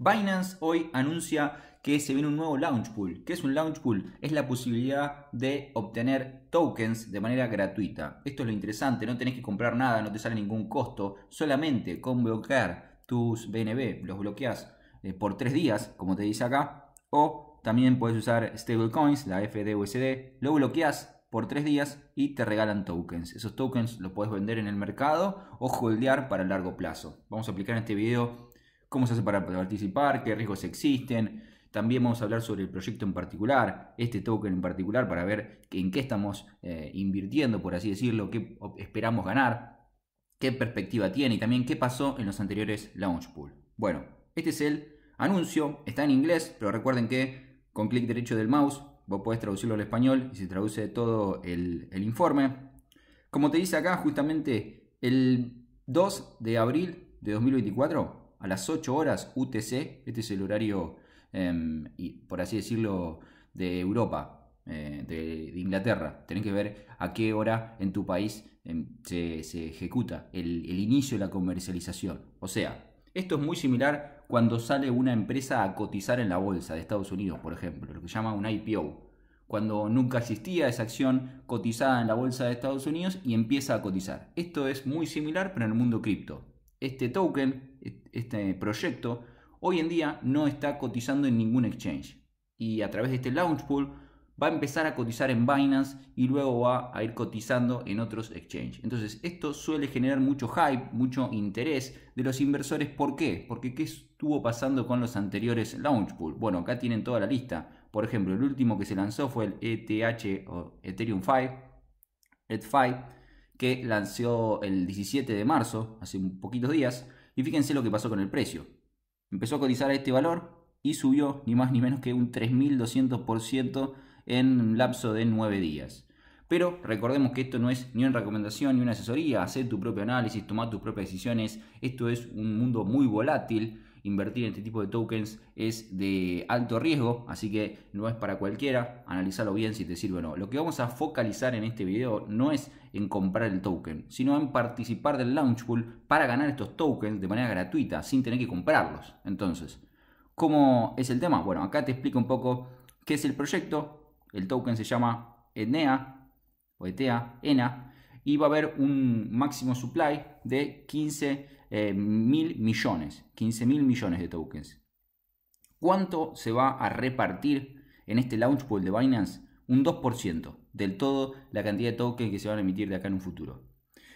Binance hoy anuncia que se viene un nuevo launch pool. ¿Qué es un launch pool? Es la posibilidad de obtener tokens de manera gratuita. Esto es lo interesante, no tenés que comprar nada, no te sale ningún costo, solamente con bloquear tus BNB, los bloqueas eh, por tres días, como te dice acá, o también puedes usar stablecoins, la FDUSD, lo bloqueas por tres días y te regalan tokens. Esos tokens los puedes vender en el mercado o holdear para largo plazo. Vamos a aplicar en este video cómo se hace para participar, qué riesgos existen. También vamos a hablar sobre el proyecto en particular, este token en particular, para ver en qué estamos eh, invirtiendo, por así decirlo, qué esperamos ganar, qué perspectiva tiene y también qué pasó en los anteriores launch pool. Bueno, este es el anuncio, está en inglés, pero recuerden que con clic derecho del mouse vos podés traducirlo al español y se traduce todo el informe. Como te dice acá, justamente el 2 de abril de 2024 a las 8 horas UTC, este es el horario, em, por así decirlo, de Europa, eh, de, Inglaterra. Tenés que ver a qué hora en tu país em, se, ejecuta el, el inicio de la comercialización. O sea, esto es muy similar cuando sale una empresa a cotizar en la bolsa de Estados Unidos, por ejemplo, lo que llama un IPO cuando nunca existía esa acción cotizada en la bolsa de Estados Unidos y empieza a cotizar. Esto es muy similar pero en el mundo cripto este token, este proyecto, hoy en día no está cotizando en ningún exchange. Y a través de este launch pool va a empezar a cotizar en Binance y luego va a ir cotizando en otros exchanges. Entonces, esto suele generar mucho hype, mucho interés de los inversores. ¿Por qué? Porque ¿qué estuvo pasando con los anteriores launch pool? Bueno, acá tienen toda la lista. Por ejemplo, el último que se lanzó fue el ETH o Ethereum 5, ETH5, que lanzó el 17 de marzo, hace un poquitos días, y fíjense lo que pasó con el precio. Empezó a cotizar a este valor y subió ni más ni menos que un 3.200% en un lapso de 9 días. Pero recordemos que esto no es ni una recomendación ni una asesoría, hacer tu propio análisis, tomar tus propias decisiones, esto es un mundo muy volátil, invertir en este tipo de tokens es de alto riesgo, así que no es para cualquiera, analizarlo bien si te sirve o no. Lo que vamos a focalizar en este video no es en comprar el token, sino en participar del launch pool para ganar estos tokens de manera gratuita, sin tener que comprarlos. Entonces, ¿cómo es el tema? Bueno, acá te explico un poco qué es el proyecto. El token se llama ENEA o ETEA, ENA, y va a haber un máximo supply de 15 eh, mil millones, 15 mil millones de tokens. ¿Cuánto se va a repartir en este launch pool de Binance? Un 2% del todo la cantidad de tokens que se van a emitir de acá en un futuro.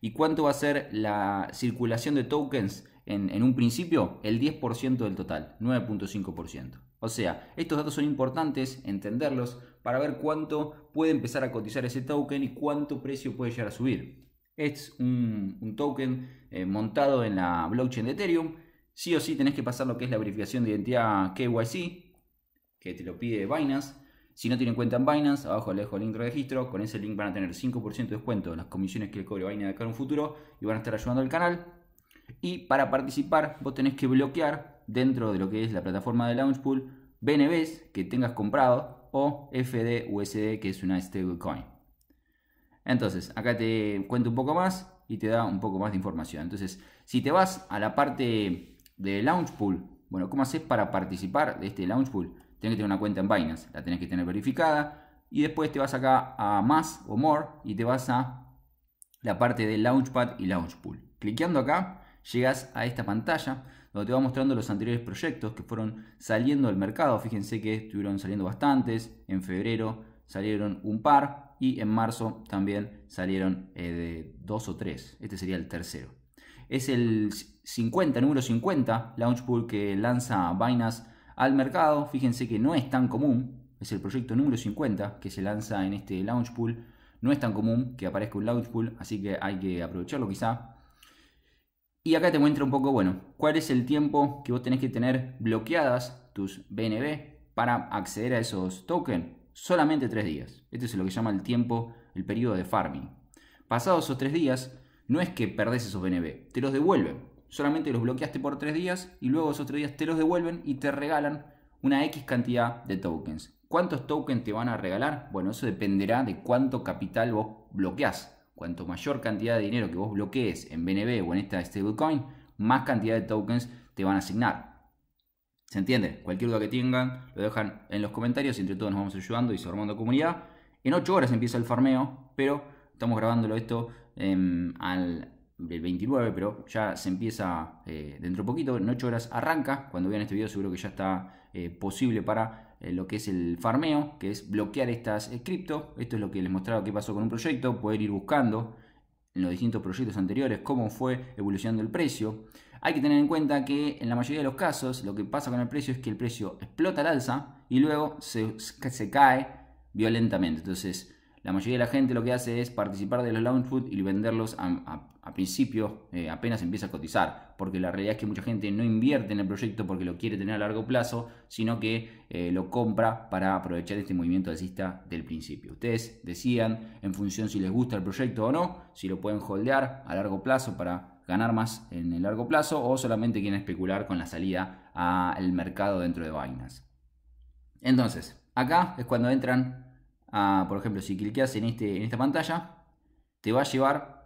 ¿Y cuánto va a ser la circulación de tokens en, en un principio? El 10% del total, 9.5%. O sea, estos datos son importantes entenderlos para ver cuánto puede empezar a cotizar ese token y cuánto precio puede llegar a subir. Es un, token eh, montado en la blockchain de Ethereum. Sí o sí tenés que pasar lo que es la verificación de identidad KYC, que te lo pide Binance. Si no tienen cuenta en Binance, abajo les dejo el link de registro. Con ese link van a tener 5% de descuento en las comisiones que le cobre Binance de acá en un futuro y van a estar ayudando al canal. Y para participar, vos tenés que bloquear dentro de lo que es la plataforma de Launchpool BNBs que tengas comprado o FDUSD, que es una stablecoin. Entonces, acá te cuento un poco más y te da un poco más de información. Entonces, si te vas a la parte de Launch Pool, bueno, ¿cómo haces para participar de este Launch Pool? Tienes que tener una cuenta en Binance, la tenés que tener verificada. Y después te vas acá a más o more y te vas a la parte de Launchpad y Launch Pool. Cliqueando acá, llegas a esta pantalla donde te va mostrando los anteriores proyectos que fueron saliendo al mercado. Fíjense que estuvieron saliendo bastantes, en febrero salieron un par y en marzo también salieron eh, de dos o tres. Este sería el tercero. Es el 50, número 50, pool que lanza Binance al mercado. Fíjense que no es tan común, es el proyecto número 50 que se lanza en este pool No es tan común que aparezca un pool así que hay que aprovecharlo quizá y acá te muestra un poco, bueno, cuál es el tiempo que vos tenés que tener bloqueadas tus BNB para acceder a esos tokens. Solamente tres días. Este es lo que llama el tiempo, el periodo de farming. Pasados esos tres días, no es que perdés esos BNB, te los devuelven. Solamente los bloqueaste por tres días y luego esos tres días te los devuelven y te regalan una X cantidad de tokens. ¿Cuántos tokens te van a regalar? Bueno, eso dependerá de cuánto capital vos bloqueás. Cuanto mayor cantidad de dinero que vos bloquees en BNB o en esta stablecoin, más cantidad de tokens te van a asignar. ¿Se entiende? Cualquier duda que tengan, lo dejan en los comentarios. Entre todos nos vamos ayudando y formando comunidad. En 8 horas empieza el farmeo, pero estamos grabándolo esto em, al 29, pero ya se empieza eh, dentro de poquito. En 8 horas arranca. Cuando vean este video, seguro que ya está eh, posible para eh, lo que es el farmeo, que es bloquear estas eh, criptos. Esto es lo que les mostraba que pasó con un proyecto, poder ir buscando en los distintos proyectos anteriores cómo fue evolucionando el precio. Hay que tener en cuenta que en la mayoría de los casos lo que pasa con el precio es que el precio explota al alza y luego se, se cae violentamente. Entonces, la mayoría de la gente lo que hace es participar de los launch food y venderlos a, principio, eh, apenas empieza a cotizar, porque la realidad es que mucha gente no invierte en el proyecto porque lo quiere tener a largo plazo, sino que eh, lo compra para aprovechar este movimiento alcista del principio. Ustedes decían en función si les gusta el proyecto o no, si lo pueden holdear a largo plazo para ganar más en el largo plazo o solamente quieren especular con la salida al mercado dentro de vainas. Entonces, acá es cuando entran por ejemplo, si cliqueas en, este, en esta pantalla, te va a llevar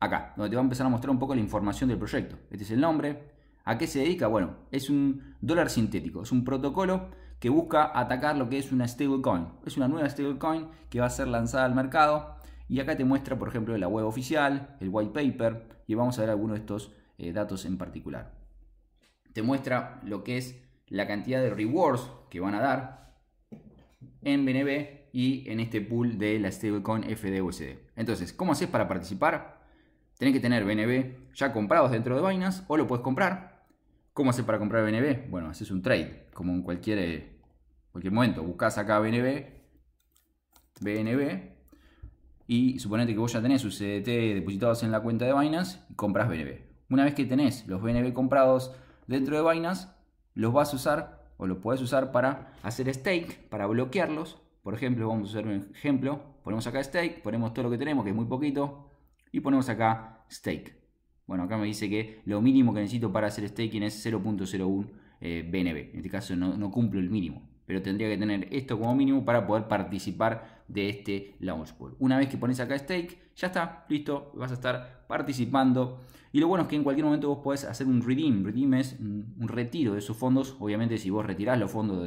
acá, donde te va a empezar a mostrar un poco la información del proyecto. Este es el nombre. ¿A qué se dedica? Bueno, es un dólar sintético, es un protocolo que busca atacar lo que es una stablecoin. Es una nueva stablecoin que va a ser lanzada al mercado. Y acá te muestra, por ejemplo, la web oficial, el white paper, y vamos a ver algunos de estos eh, datos en particular. Te muestra lo que es la cantidad de rewards que van a dar en BNB y en este pool de la stablecoin FDUSD. Entonces, ¿cómo haces para participar? Tenés que tener BNB ya comprados dentro de Binance o lo puedes comprar. ¿Cómo haces para comprar BNB? Bueno, haces un trade, como en cualquier, eh, cualquier momento. Buscas acá BNB, BNB, y suponete que vos ya tenés sus CDT depositados en la cuenta de Binance y compras BNB. Una vez que tenés los BNB comprados dentro de Binance, los vas a usar o los podés usar para hacer stake, para bloquearlos por ejemplo, vamos a hacer un ejemplo. Ponemos acá stake, ponemos todo lo que tenemos, que es muy poquito, y ponemos acá stake. Bueno, acá me dice que lo mínimo que necesito para hacer staking es 0.01 eh, BNB. En este caso no, no cumplo el mínimo, pero tendría que tener esto como mínimo para poder participar de este launch Una vez que pones acá stake, ya está, listo, vas a estar participando. Y lo bueno es que en cualquier momento vos podés hacer un redeem. Redeem es un retiro de esos fondos. Obviamente si vos retirás los fondos,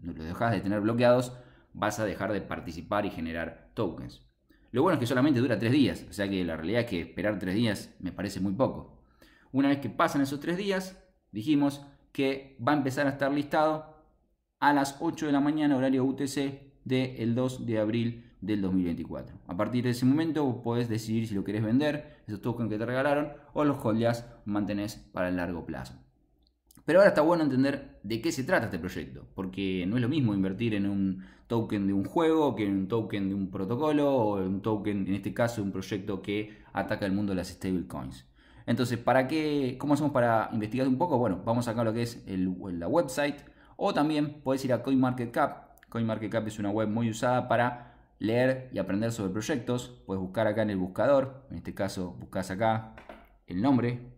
los dejás de tener bloqueados, vas a dejar de participar y generar tokens. Lo bueno es que solamente dura tres días, o sea que la realidad es que esperar tres días me parece muy poco. Una vez que pasan esos tres días, dijimos que va a empezar a estar listado a las 8 de la mañana, horario UTC, del 2 de abril del 2024. A partir de ese momento vos podés decidir si lo querés vender, esos tokens que te regalaron, o los holdeas mantenés para el largo plazo. Pero ahora está bueno entender de qué se trata este proyecto, porque no es lo mismo invertir en un token de un juego que en un token de un protocolo o en un token, en este caso, un proyecto que ataca el mundo de las stablecoins. Entonces, ¿para qué? ¿Cómo hacemos para investigar un poco? Bueno, vamos acá a lo que es el, la website o también puedes ir a CoinMarketCap. CoinMarketCap es una web muy usada para leer y aprender sobre proyectos. Puedes buscar acá en el buscador, en este caso buscas acá el nombre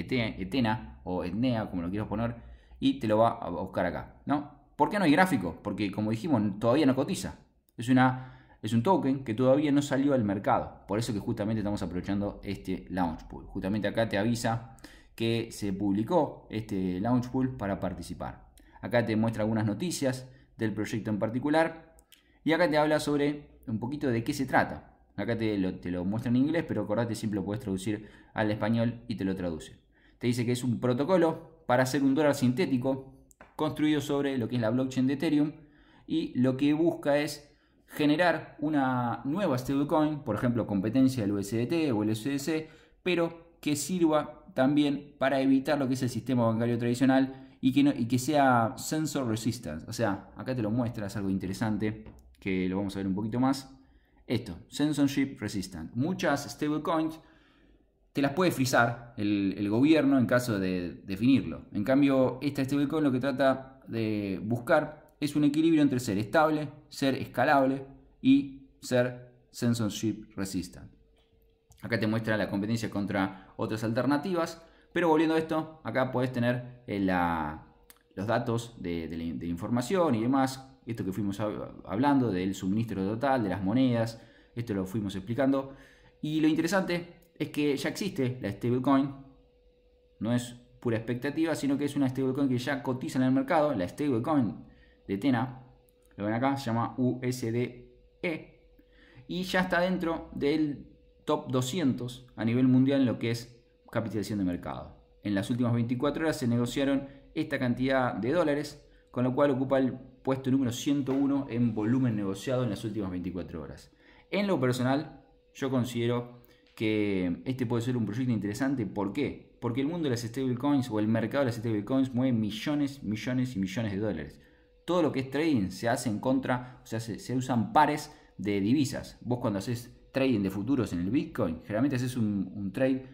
Etena o Etnea, como lo quieras poner, y te lo va a buscar acá, ¿no? ¿Por qué no hay gráfico? Porque, como dijimos, todavía no cotiza. Es, una, es un token que todavía no salió al mercado. Por eso que justamente estamos aprovechando este launch pool. Justamente acá te avisa que se publicó este launch pool para participar. Acá te muestra algunas noticias del proyecto en particular. Y acá te habla sobre un poquito de qué se trata. Acá te lo, te lo muestra en inglés, pero acordate siempre lo puedes traducir al español y te lo traduce. Te dice que es un protocolo para hacer un dólar sintético construido sobre lo que es la blockchain de Ethereum y lo que busca es generar una nueva stablecoin, por ejemplo, competencia del USDT o el USDC, pero que sirva también para evitar lo que es el sistema bancario tradicional y que, y que sea sensor resistance. O sea, acá te lo muestras algo interesante que lo vamos a ver un poquito más. Esto, censorship resistant. Muchas stablecoins las puede frizar el, gobierno en caso de definirlo. En cambio, este bitcoin lo que trata de buscar es un equilibrio entre ser estable, ser escalable y ser censorship resistant. Acá te muestra la competencia contra otras alternativas, pero volviendo a esto, acá puedes tener eh, los datos de, información y demás. Esto que fuimos hablando del suministro total, de las monedas, esto lo fuimos explicando. Y lo interesante es que ya existe la stablecoin. No es pura expectativa, sino que es una stablecoin que ya cotiza en el mercado. La stablecoin de Tena, lo ven acá, se llama USDE. Y ya está dentro del top 200 a nivel mundial en lo que es capitalización de mercado. En las últimas 24 horas se negociaron esta cantidad de dólares, con lo cual ocupa el puesto número 101 en volumen negociado en las últimas 24 horas. En lo personal, yo considero que este puede ser un proyecto interesante. ¿Por qué? Porque el mundo de las stablecoins o el mercado de las stablecoins mueve millones, millones y millones de dólares. Todo lo que es trading se hace en contra, o sea, se, usan pares de divisas. Vos cuando haces trading de futuros en el Bitcoin, generalmente haces un, trade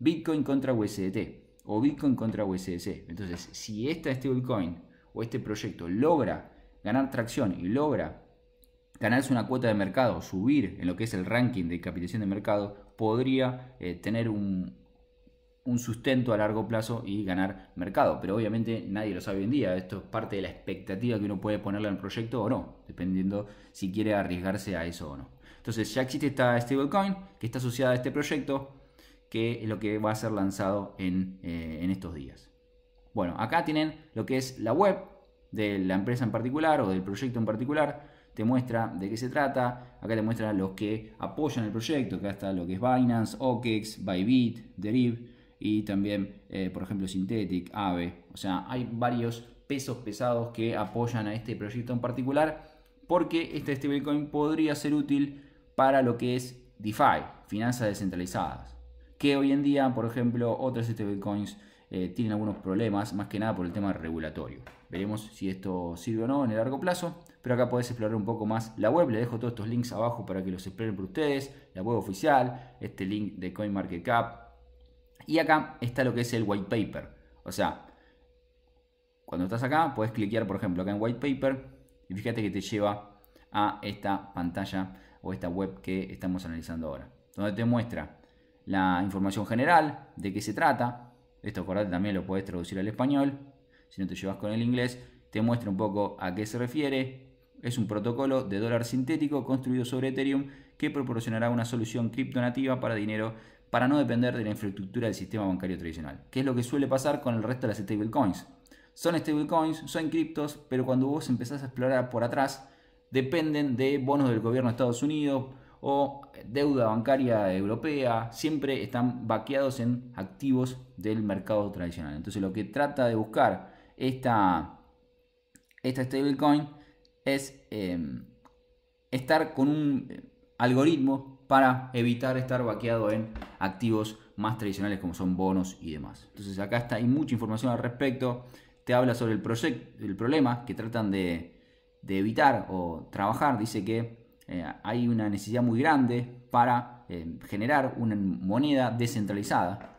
Bitcoin contra USDT o Bitcoin contra USDC. Entonces, si esta stablecoin o este proyecto logra ganar tracción y logra ganarse una cuota de mercado, subir en lo que es el ranking de capitalización de mercado, podría eh, tener un, sustento a largo plazo y ganar mercado. Pero obviamente nadie lo sabe hoy en día. Esto es parte de la expectativa que uno puede ponerle al proyecto o no, dependiendo si quiere arriesgarse a eso o no. Entonces ya existe esta stablecoin que está asociada a este proyecto, que es lo que va a ser lanzado en, eh, en estos días. Bueno, acá tienen lo que es la web de la empresa en particular o del proyecto en particular te muestra de qué se trata, acá te muestra los que apoyan el proyecto, acá está lo que es Binance, OKEx, Bybit, Deriv y también, eh, por ejemplo, Synthetic, Aave. O sea, hay varios pesos pesados que apoyan a este proyecto en particular porque este stablecoin podría ser útil para lo que es DeFi, finanzas descentralizadas, que hoy en día, por ejemplo, otras stablecoins eh, tienen algunos problemas, más que nada por el tema regulatorio. Veremos si esto sirve o no en el largo plazo pero acá podés explorar un poco más la web. Le dejo todos estos links abajo para que los exploren por ustedes. La web oficial, este link de CoinMarketCap. Y acá está lo que es el white paper. O sea, cuando estás acá, puedes cliquear, por ejemplo, acá en white paper. Y fíjate que te lleva a esta pantalla o esta web que estamos analizando ahora. Donde te muestra la información general, de qué se trata. Esto acordate también lo puedes traducir al español. Si no te llevas con el inglés, te muestra un poco a qué se refiere, es un protocolo de dólar sintético construido sobre Ethereum que proporcionará una solución criptonativa para dinero para no depender de la infraestructura del sistema bancario tradicional, que es lo que suele pasar con el resto de las stablecoins. Son stablecoins, son criptos, pero cuando vos empezás a explorar por atrás, dependen de bonos del gobierno de Estados Unidos o deuda bancaria europea, siempre están vaqueados en activos del mercado tradicional. Entonces lo que trata de buscar esta, esta stablecoin es em, estar con un eh, algoritmo para evitar estar vaqueado en activos más tradicionales como son bonos y demás. Entonces acá está, hay mucha información al respecto. Te habla sobre el, proyecto, el problema que tratan de, evitar o trabajar. Dice que eh, hay una necesidad muy grande para em, generar una moneda descentralizada.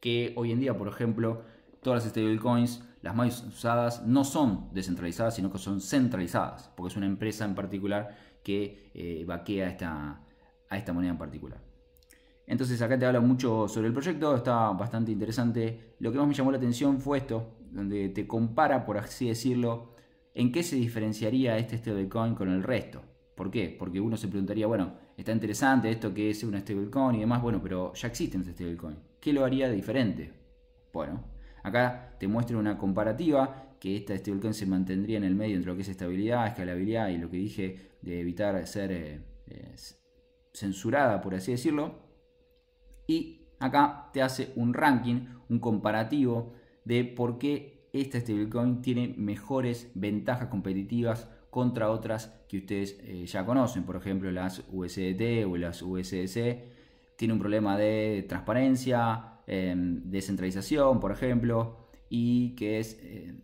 Que hoy en día, por ejemplo, todas las stablecoins las más usadas no son descentralizadas, sino que son centralizadas, porque es una empresa en particular que eh, vaquea esta, a esta moneda en particular. Entonces acá te habla mucho sobre el proyecto, está bastante interesante. Lo que más me llamó la atención fue esto, donde te compara, por así decirlo, en qué se diferenciaría este stablecoin con el resto. ¿Por qué? Porque uno se preguntaría, bueno, está interesante esto que es un stablecoin y demás, bueno, pero ya existen este stablecoin. ¿Qué lo haría diferente? Bueno, Acá te muestro una comparativa que esta stablecoin este se mantendría en el medio entre lo que es estabilidad, escalabilidad y lo que dije de evitar ser eh, eh, censurada, por así decirlo. Y acá te hace un ranking, un comparativo de por qué esta stablecoin este tiene mejores ventajas competitivas contra otras que ustedes eh, ya conocen, por ejemplo las USDT o las USDC. Tiene un problema de transparencia, eh, descentralización, por ejemplo, y que es eh,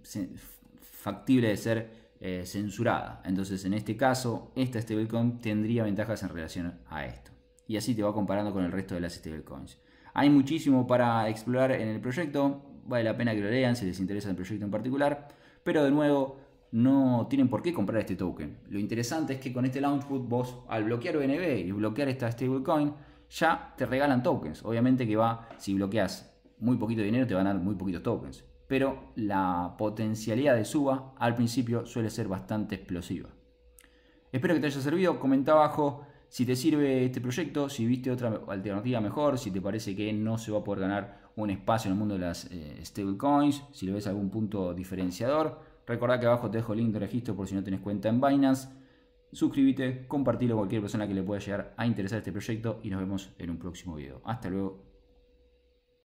factible de ser eh, censurada. Entonces, en este caso, esta stablecoin tendría ventajas en relación a esto. Y así te va comparando con el resto de las stablecoins. Hay muchísimo para explorar en el proyecto. Vale la pena que lo lean si les interesa el proyecto en particular. Pero de nuevo, no tienen por qué comprar este token. Lo interesante es que con este Launchpad vos, al bloquear BNB y bloquear esta stablecoin, ya te regalan tokens. Obviamente que va, si bloqueas muy poquito dinero, te van a dar muy poquitos tokens. Pero la potencialidad de suba al principio suele ser bastante explosiva. Espero que te haya servido. Comenta abajo si te sirve este proyecto, si viste otra alternativa mejor, si te parece que no se va a poder ganar un espacio en el mundo de las stable eh, stablecoins, si lo ves algún punto diferenciador. Recordá que abajo te dejo el link de registro por si no tenés cuenta en Binance suscríbete, compartilo a cualquier persona que le pueda llegar a interesar este proyecto y nos vemos en un próximo video. Hasta luego.